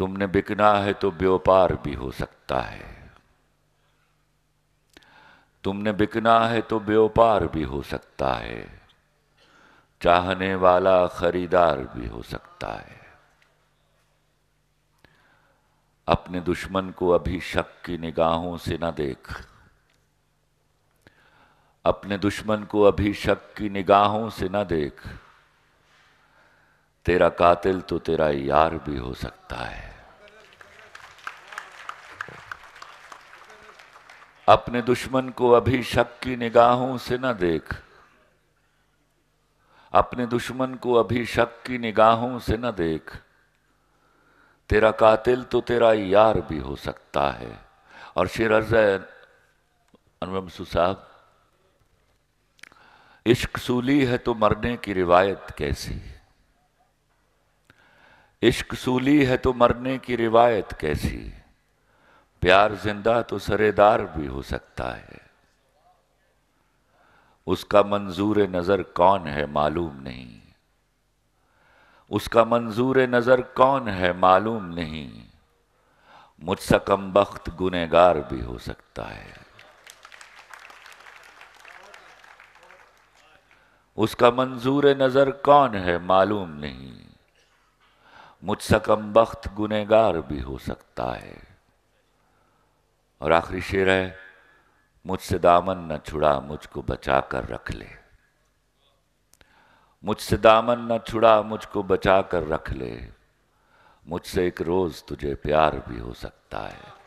तुमने बिकना है तो व्यापार भी हो सकता है तुमने बिकना है तो व्यापार भी हो सकता है चाहने वाला खरीदार भी हो सकता है अपने दुश्मन को अभी शक की निगाहों से न देख अपने दुश्मन को अभी शक की निगाहों से न देख तेरा कातिल तो तेरा यार भी हो सकता है अपने दुश्मन को अभी शक की निगाहों से न देख अपने दुश्मन को अभी शक की निगाहों से न देख तेरा कातिल तो तेरा यार भी हो सकता है और शेर अनुम अनवमसू साहब इश्क सूली है तो मरने की रिवायत कैसी इश्क सूली है तो मरने की रिवायत कैसी प्यार जिंदा तो सरेदार भी हो सकता है उसका मंजूर नज़र कौन है मालूम नहीं उसका मंजूर नज़र कौन है मालूम नहीं मुझसे कम वक्त गुनेगार भी हो सकता है उसका मंजूर नज़र कौन है मालूम नहीं मुझसे कम वक्त गुनेगार भी हो सकता है और आखिरी शेर है मुझसे दामन न छुड़ा मुझको बचा कर रख ले मुझसे दामन न छुड़ा मुझको बचा कर रख ले मुझसे एक रोज़ तुझे प्यार भी हो सकता है